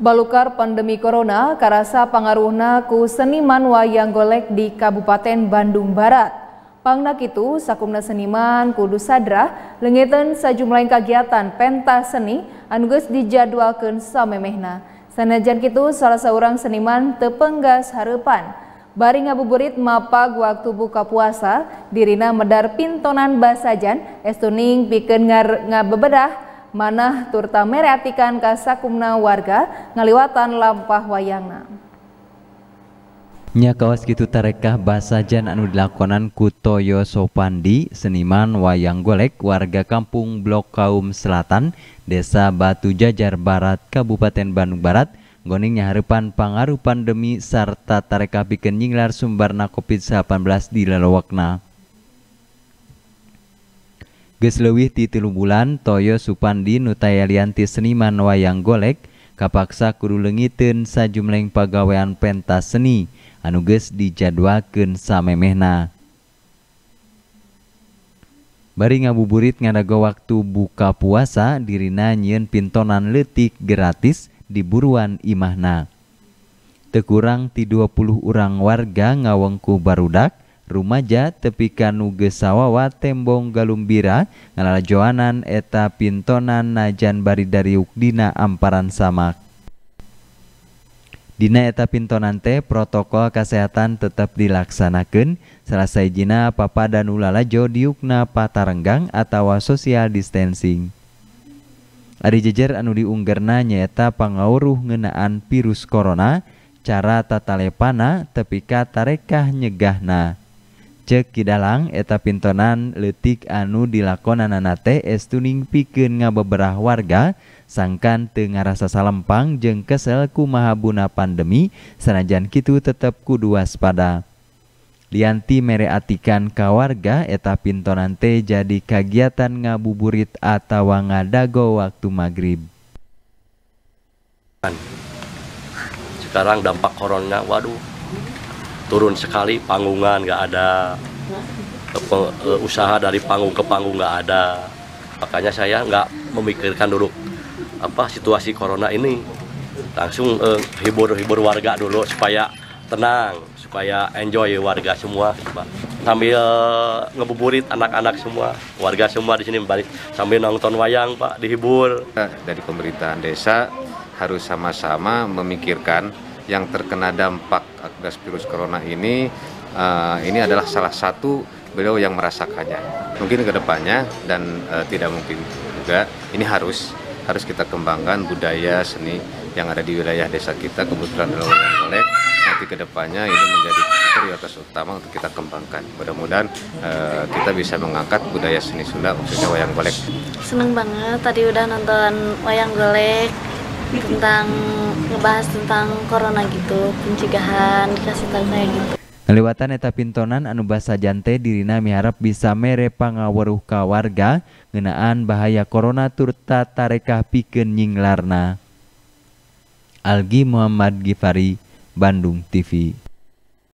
Balukar pandemi corona karasa pengaruhna ku seniman wayang golek di Kabupaten Bandung Barat. Pangnak itu sakumna seniman kudus sadra lengeten sejumlah kegiatan pentas seni anuges dijadwalkan samemehna. Sanajan kitu salah seorang seniman tepenggas harapan. Bari ngabuburit mapag waktu buka puasa, dirina medar pintonan basajan, estuning bikin ngabebedah, manah turta meratikan kasakumna warga ngaliwatan lampah wayangna. Nya kawas gitu tarekah basa jan anu dilakonan Kutoyo Sopandi, seniman wayang golek warga kampung Blok Kaum Selatan, Desa Batu Jajar Barat, Kabupaten Bandung Barat, goningnya harapan pangaruh pandemi serta tarekah bikin nyinglar sumbarna COVID-19 di lelewakna. Geslewih ti tilu bulan Toyo Supandi nutayalianti seniman wayang golek kapaksa kudu lengiten sajumleng pagawean pentas seni anuges dijadwalkeun samemehna. Bari ngabuburit ngadago waktu buka puasa dirina nyieun pintonan letik gratis di buruan imahna. Tekurang ti 20 orang warga ngawengku barudak Rumaja tepikan nuge sawwawa tembong Galumbira ngala Joanan eta pintonan najan bari dari Udina Amparan samak Dina eta pintonan teh protokol kesehatan tetap dilaksanakan selesai jina papa dan ulalajo diukna patarenggang atau social distancing Ari jejer anu diunggerna nyaeta pangauruh ngenaan virus corona cara tatalepana tepika tarekah nyegahna cek kidalang eta pintonan letik anu dilakonan nanate estuning piken ngabeberah warga sangkan tengah rasa salempang jeng kesel kumahabuna pandemi sanajan kitu tetap kudu waspada Lianti mereatikan kawarga eta pintonan teh jadi kagiatan ngabuburit atau ngadago waktu maghrib. Sekarang dampak corona, waduh turun sekali panggungan nggak ada eh, usaha dari panggung ke panggung nggak ada makanya saya nggak memikirkan dulu apa situasi corona ini langsung hibur eh, hibur-hibur warga dulu supaya tenang supaya enjoy warga semua Pak. sambil ngebuburit anak-anak semua warga semua di sini balik sambil nonton wayang Pak dihibur nah, dari pemerintahan desa harus sama-sama memikirkan yang terkena dampak Satgas virus corona ini uh, ini adalah salah satu beliau yang merasakannya. Mungkin ke depannya dan uh, tidak mungkin juga ini harus harus kita kembangkan budaya seni yang ada di wilayah desa kita kebetulan adalah wayang golek nanti ke depannya ini menjadi prioritas utama untuk kita kembangkan mudah-mudahan uh, kita bisa mengangkat budaya seni Sunda khususnya wayang golek seneng banget tadi udah nonton wayang golek tentang ngebahas tentang corona gitu pencegahan dikasih tahu saya gitu Lewatan eta pintonan anu basa jante dirina miharap bisa mere pangaweruh ka warga ngenaan bahaya corona turta tarekah pikeun nyinglarna. Algi Muhammad Gifari, Bandung TV.